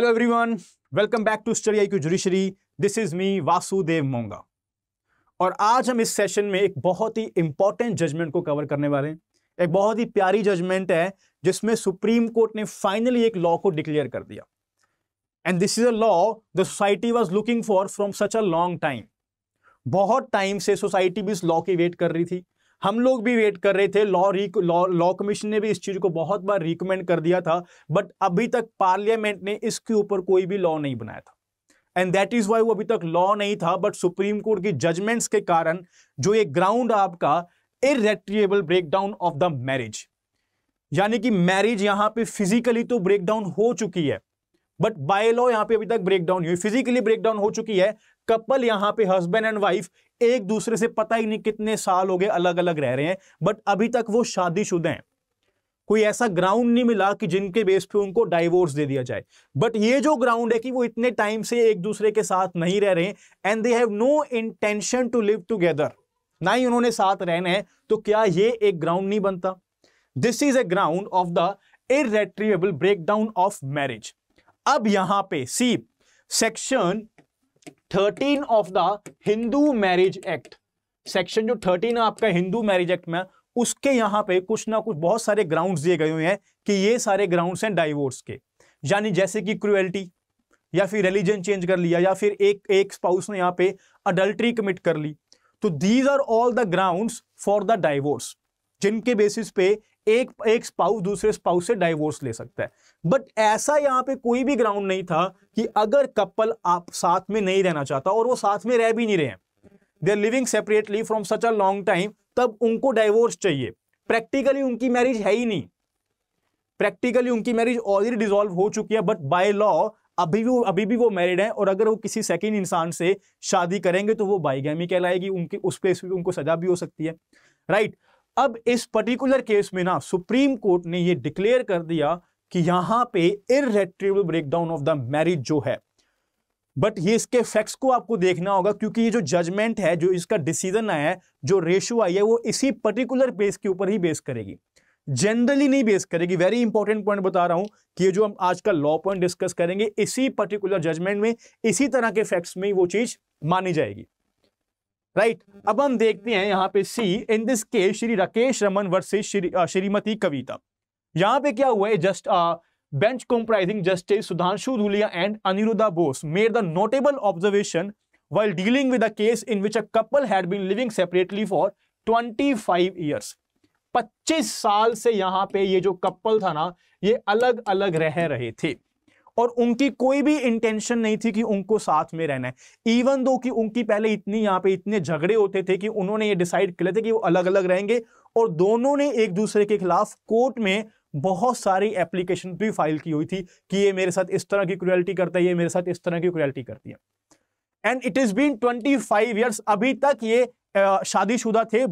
Hello everyone welcome back to study I Q judiciary this is me Vasudev Monga और आज हम इस सेशन में एक बहुत ही इंपॉर्टेंट जजमेंट को कवर करने वाले हैं एक बहुत ही प्यारी जजमेंट है जिसमें सुप्रीम कोर्ट ने फाइनली एक लॉ को डिक्लेयर कर दिया and this is a law the society was looking for from such a long time बहुत टाइम से सोसाइटी भी इस लॉ की वेट कर रही थी हम लोग भी वेट कर रहे थे लॉ लॉ लॉ कमीशन ने भी इस चीज़ को बहुत बार रिकमेंड कर दिया था बट अभी तक पार्लियामेंट ने इसके ऊपर कोई भी लॉ नहीं बनाया था एंड दैट इज वाई वो अभी तक लॉ नहीं था बट सुप्रीम कोर्ट की जजमेंट्स के कारण जो ये ग्राउंड आपका irretrievable breakdown of the marriage यानी कि मैरिज यहां पे फिजिकली तो ब्रेकडाउन हो चुकी है बट बाय लॉ यहां पे अभी तक ब्रेकडाउन हुई फिजिकली ब्रेकडाउन हो चुकी है कपल यहां पे हस्बैंड एंड वाइफ एक दूसरे से पता ही नहीं कितने साल हो गए अलग अलग रह रहे हैं बट अभी तक वो शादीशुदा हैं कोई ऐसा ग्राउंड नहीं मिला कि जिनके बेस पे उनको डाइवोर्स दे दिया जाए बट ये जो ग्राउंड है कि वो इतने टाइम से एक दूसरे के साथ नहीं रह रहे and they have no intention to live together ना ही उन्होंने साथ रहना है तो क्या ये एक ग्राउंड नहीं बनता this is a ground of the irretrievable breakdown of marriage अब यहां पे see section thirteen of the Hindu marriage act section जो थर्टीन है आपका हिंदू मैरिज एक्ट में उसके यहां पे कुछ ना कुछ बहुत सारे ग्राउंड्स दिए गए हुए हैं कि ये सारे ग्राउंड्स हैं डाइवोर्स के यानी जैसे कि क्रुएल्टी या फिर रिलीजन चेंज कर लिया या फिर एक एक स्पाउस ने यहाँ पे अडल्ट्री कमिट कर ली तो these are all the grounds for the divorce जिनके बेसिस पे एक एक स्पाउस दूसरे स्पाउस से डाइवोर्स ले सकता है बट ऐसा यहाँ पे कोई भी ग्राउंड नहीं था कि अगर कपल आप साथ में नहीं रहना चाहता और वो साथ में रह भी नहीं रहे हैं they are living separately from such a long time तब उनको डाइवोर्स चाहिए प्रैक्टिकली उनकी मैरिज है ही नहीं प्रैक्टिकली उनकी मैरिज ऑलरेडी डिजोल्व हो चुकी है बट बाय लॉ अभी भी अभी भी वो मैरिड हैं और अगर वो किसी सेकेंड इंसान से शादी करेंगे तो वो बाइगैमी कहलाएगी उनकी उस पर उनको सजा भी हो सकती है राइट right? अब इस पर्टिकुलर केस में ना सुप्रीम कोर्ट ने ये डिक्लेयर कर दिया कि यहां पे irretrievable breakdown of the marriage जो है बट ये इसके फैक्ट्स को आपको देखना होगा क्योंकि ये जो जजमेंट है जो इसका डिसीजन आया है जो रेशो आई है वो इसी पर्टिकुलर बेस के ऊपर ही बेस करेगी जनरली नहीं बेस करेगी वेरी इंपॉर्टेंट पॉइंट बता रहा हूं कि ये जो हम आज का लॉ पॉइंट डिस्कस करेंगे इसी पर्टिकुलर जजमेंट में इसी तरह के फैक्ट्स में वो चीज मानी जाएगी राइट right? अब हम देखते हैं यहाँ पे see in this case Shri Rakesh Raman versus Shri, Shrimati Kavita यहाँ पे क्या हुआ है just bench comprising justice Sudhanshu Dhulia and Aniruddha Bose made the notable observation while with with a case in which a couple had been living separately for 25 years पच्चीस साल से यहाँ पे ये जो कपल था ना ये अलग अलग रह रहे थे और उनकी कोई भी इंटेंशन नहीं थी कि उनको साथ में रहना है इवन दो कि उनकी पहले इतनी यहां पे इतने झगड़े होते थे कि उन्होंने ये डिसाइड कर लेते कि वो अलग अलग रहेंगे और दोनों ने एक दूसरे के खिलाफ कोर्ट में बहुत सारी एप्लीकेशन भी फाइल की हुई थी कि ये मेरे साथ इस तरह की क्रुएल्टी करता है ये मेरे साथ इस तरह की क्रुएल्टी करती है and it is been twenty five years अभी तक ये शादीशुदा थे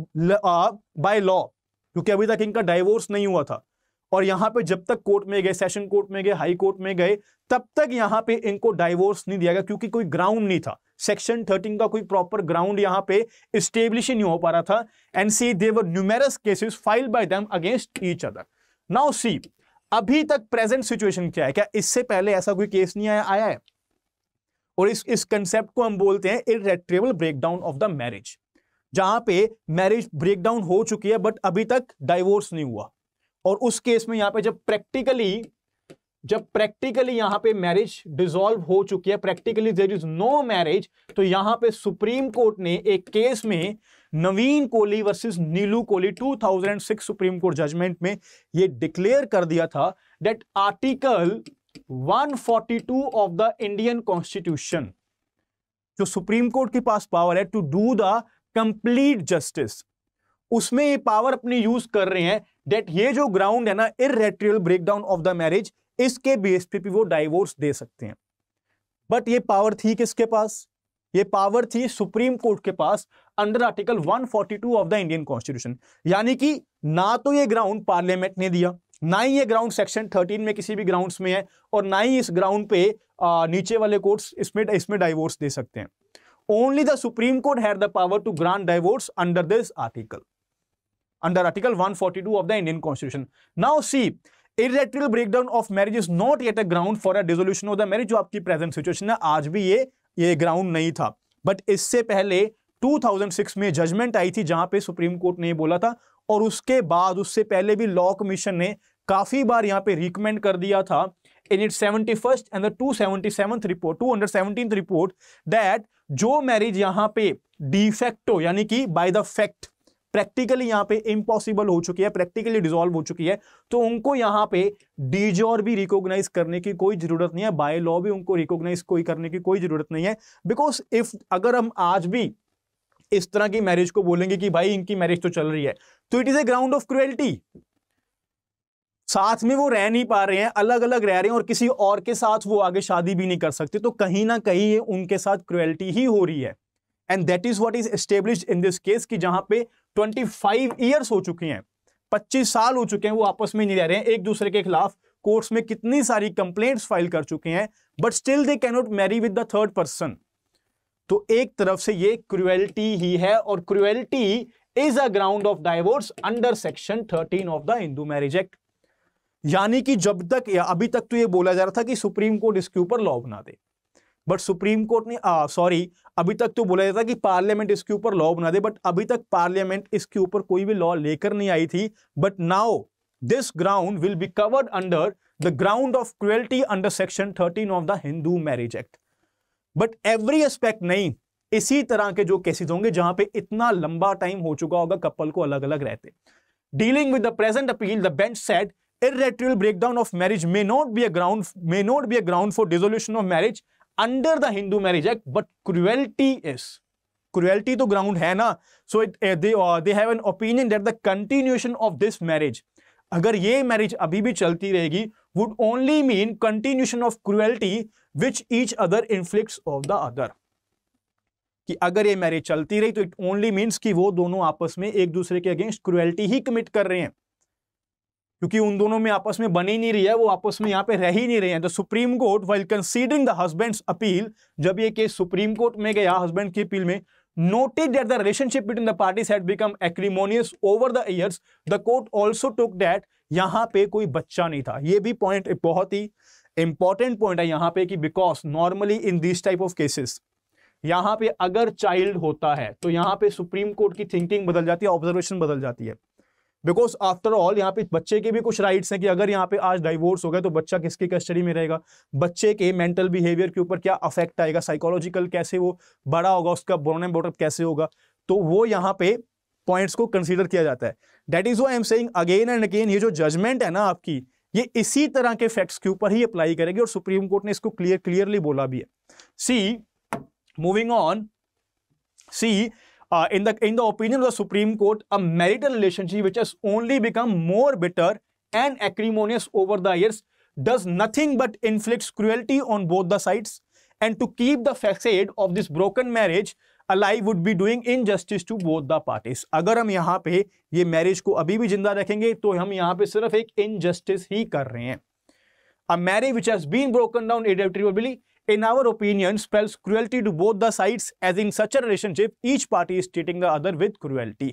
बाय लॉ क्योंकि अभी तक इनका डाइवोर्स नहीं हुआ था और यहाँ पे जब तक कोर्ट में गए सेशन कोर्ट में गए हाई कोर्ट में गए तब तक यहाँ पे इनको डाइवोर्स नहीं दिया गया क्योंकि कोई ग्राउंड नहीं था सेक्शन थर्टीन का कोई प्रॉपर ग्राउंड यहाँ पे स्टेब्लिश नहीं हो पा रहा था and see there were numerous cases file by them against each other now see अभी तक प्रेजेंट सिचुएशन क्या है क्या इससे पहले ऐसा कोई केस नहीं आया आया है और इस इस कंसेप्ट को हम बोलते हैं irretrievable breakdown of the marriage जहां पे मैरिज ब्रेकडाउन हो चुकी है बट अभी तक डाइवोर्स नहीं हुआ और उस केस में यहां पे जब प्रैक्टिकली जब प्रैक्टिकली यहां पे मैरिज डिसॉल्व हो चुकी है practically there is no marriage तो यहां पे सुप्रीम कोर्ट ने एक केस में Naveen Kohli versus Neelu Kohli 2006 supreme court judgment में ये डिक्लेयर कर दिया था that article 142 of the Indian constitution जो सुप्रीम कोर्ट के पास पावर है to do the complete justice उसमें ये पावर अपनी यूज कर रहे हैं डेट ये जो ग्राउंड है ना irretrievable breakdown of the marriage इसके बेस पे भी वो डाइवोर्स दे सकते हैं बट ये पावर थी किसके पास ये पावर थी सुप्रीम कोर्ट के पास under article 142 of the Indian constitution यानी कि ना तो ये ग्राउंड पार्लियामेंट ने दिया ना ही ये ग्राउंड सेक्शन 13 में किसी भी ग्राउंड्स में है और ना ही इस ग्राउंड पे आ, नीचे वाले कोर्ट्स इसमें इसमें डाइवोर्स दे सकते हैं only the supreme court had the power to grant divorce under this article under Article 142 of the Indian Constitution. Now see, इरेक्ट्रियल breakdown of marriage is not yet a ground for a dissolution of the marriage जो आपकी present situation है आज भी ये ये ground नहीं था बट इससे पहले 2006 में जजमेंट आई थी जहां पे सुप्रीम कोर्ट ने बोला था और उसके बाद उससे पहले भी लॉ कमीशन ने काफी बार यहां पे रिकमेंड कर दिया था in it seventy first and two seventy seven report two hundred seventeen report that जो मैरिज यहां पे डिफेक्टो यानी कि बाय द फैक्ट प्रैक्टिकली यहाँ पे इम्पॉसिबल हो चुकी है प्रैक्टिकली डिजोल्व हो चुकी है तो उनको यहाँ पे डीजोर भी रिकॉग्नाइज करने की कोई जरूरत नहीं है बाय लॉ भी उनको रिकॉग्नाइज कोई करने की कोई जरूरत नहीं है बिकॉज इफ अगर हम आज भी इस तरह की मैरिज को बोलेंगे कि भाई इनकी मैरिज तो चल रही है तो it is a ground of cruelty साथ में वो रह नहीं पा रहे हैं अलग अलग रह रहे हैं और किसी और के साथ वो आगे शादी भी नहीं कर सकते तो कहीं ना कहीं ये उनके साथ क्रुएल्टी ही हो रही है and that is what is establish in this case की जहां पे 25 इयर्स हो चुके हैं 25 साल हो चुके हैं वो आपस में नहीं रह रहे हैं एक दूसरे के खिलाफ कोर्ट्स में कितनी सारी कंप्लेंट्स फाइल कर चुके हैं but still they cannot marry with the third person तो एक तरफ से ये क्रुएल्टी ही है और cruelty is a ground of divorce under section 13 of the Hindu marriage act यानी कि जब तक या अभी तक तो ये बोला जा रहा था कि सुप्रीम कोर्ट इसके ऊपर लॉ बना दे बट सुप्रीम कोर्ट ने सॉरी अभी तक तो बोला जाता कि पार्लियामेंट इसके ऊपर लॉ बना दे बट अभी तक पार्लियामेंट इसके ऊपर कोई भी लॉ लेकर नहीं आई थी but now this ground will be covered under the ground of cruelty under section thirteen of the Hindu marriage act but every aspect नहीं इसी तरह के जो केसेस होंगे जहां पे इतना लंबा टाइम हो चुका होगा कपल को अलग अलग रहते dealing with the present appeal the bench said irretrievable breakdown of marriage may not be a ground may not be a ground for dissolution of marriage under the Hindu marriage act but cruelty is cruelty तो ground है ना so they they have an opinion that the continuation of this marriage अगर ये marriage अभी भी चलती रहेगी would only mean continuation of cruelty which each other inflict of the other कि अगर ये मैरिज चलती रही तो इट ओनली मीन्स कि वो दोनों आपस में एक दूसरे के अगेंस्ट क्रुएल्टी ही कमिट कर रहे हैं क्योंकि उन दोनों में आपस में बनी नहीं रही है वो आपस में यहाँ पे रह ही नहीं रहे हैं तो supreme court while considering the husband's appeal जब ये केस सुप्रीम कोर्ट में गया हस्बैंड की अपील में noted that the relationship between the parties had become acrimonious over the years the court also took that यहाँ पे कोई बच्चा नहीं था ये भी पॉइंट बहुत ही इंपॉर्टेंट पॉइंट है यहाँ पे कि because normally in this type of cases यहाँ पे अगर चाइल्ड होता है तो यहाँ पे सुप्रीम कोर्ट की थिंकिंग बदल जाती है ऑब्जर्वेशन बदल जाती है बिकॉज आफ्टर ऑल यहाँ पे बच्चे के भी कुछ राइट्स हैं कि अगर यहाँ पे आज डाइवोर्स हो गए तो बच्चा किसकी कस्टडी में रहेगा बच्चे के मेंटल बिहेवियर के ऊपर क्या अफेक्ट आएगा साइकोलॉजिकल कैसे वो बड़ा होगा उसका बोन एंड बोटअप कैसे होगा तो वो यहाँ पे पॉइंट्स को कंसिडर किया जाता है that is I am saying again and again ये जो जजमेंट है ना आपकी ये इसी तरह के फैक्ट्स के ऊपर ही अप्लाई करेगी और सुप्रीम कोर्ट ने इसको क्लियर क्लियरली बोला भी है see moving on see uh, in the in the opinion of the supreme court a marital relationship which has only become more bitter and acrimonious over the years does nothing but inflicts cruelty on both the sides and to keep the facade of this broken marriage alive would be doing injustice to both the parties अगर हम यहाँ पे ये marriage को अभी भी जिंदा रखेंगे तो हम यहाँ पे सिर्फ एक इनजस्टिस ही कर रहे हैं a marriage which has been broken down irretrievably in our opinion spells cruelty to both the sides as in such a relationship each party is treating the other with cruelty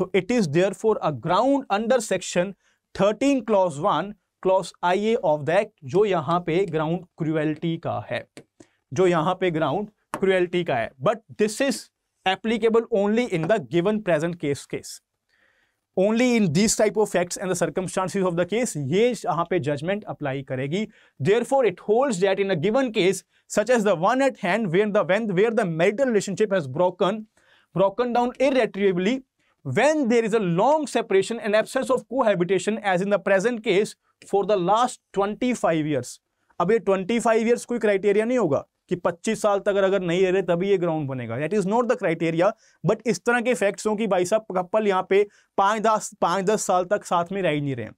so it is therefore a ground under section 13 clause 1 clause ia of the act जो यहाँ पे ground cruelty का है जो यहाँ पे ground cruelty का है but this is applicable only in the given present case case only in this type of facts and the circumstances of the case ये यहाँ पे जजमेंट अप्लाई करेगी therefore it hold that in a given case such as the one at hand where the when where the marital relationship has broken broken down irretrievably when there is a long separation and absence of cohabitation as in the present case for the last 25 years अब ये 25 years कोई criteria नहीं होगा कि 25 साल तक अगर नहीं रह रहे तभी ये ग्राउंड बनेगा that is not the criteria but इस तरह के फैक्ट्स हों कि भाई साहब कपल यहाँ पे पाँच दस पाँच दस साल तक साथ में रह ही नहीं रहे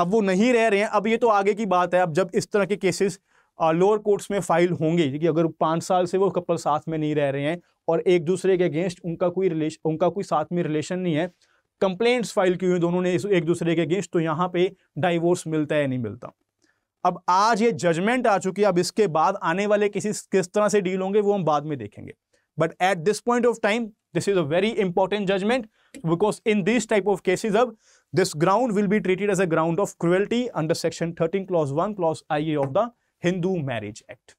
अब वो नहीं रह रहे हैं अब ये तो आगे की बात है अब जब इस तरह के केसेस लोअर कोर्ट्स में फाइल होंगे कि अगर पाँच साल से वो कपल साथ में नहीं रह रहे हैं और एक दूसरे के अगेंस्ट उनका कोई रिलेशन उनका कोई साथ में रिलेशन नहीं है कंप्लेंट्स फाइल की हुई दोनों ने एक दूसरे के अगेंस्ट तो यहाँ पे डाइवोर्स मिलता है नहीं मिलता अब आज ये जजमेंट आ चुकी है अब इसके बाद आने वाले किसी किस तरह से डील होंगे वो हम बाद में देखेंगे but at this point of time this is a very important judgment because in this type of cases अब this ground will be treated as a ground of cruelty under section thirteen clause one clause I of the Hindu marriage act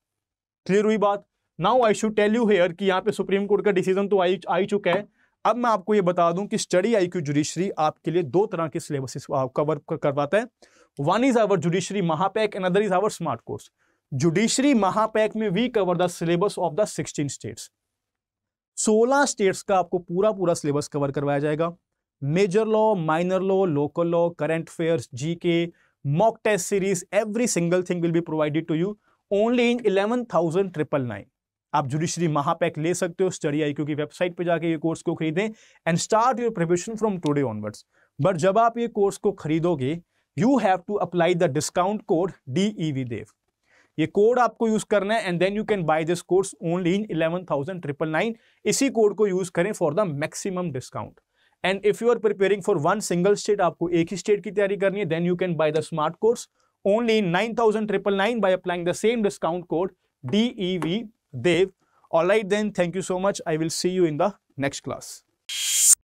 clear हुई बात now I should tell you here कि यहाँ पे supreme court का decision तो आई आई चुका है अब मैं आपको ये बता दूं कि स्टडी आईक्यू क्यू आपके लिए दो तरह के सिलेबस कवर करवाता है one is our judiciary Mahapack and other is our smart course judiciary Mahapack में we cover the syllabus of the sixteen states सोलह स्टेट्स का आपको पूरा पूरा सिलेबस कवर करवाया जाएगा major law minor law local law current affairs GK mock test series every single thing will be provided to you only in eleven thousand triple nine आप judiciary Mahapack ले सकते हो स्टडी आई की वेबसाइट पर जाके ये कोर्स को खरीदें and start your preparation from today onwards but जब आप ये कोर्स को खरीदोगे you have to apply the discount code D E V Dev ये कोड आपको यूज करना है and then you can buy this course only in eleven thousand triple nine इसी कोड को यूज करें for the maximum discount and if you are preparing for one single state आपको एक ही स्टेट की तैयारी करनी है then you can buy the smart course only in nine thousand triple nine by applying the same discount code D E V Dev all right then thank you so much I will see you in the next class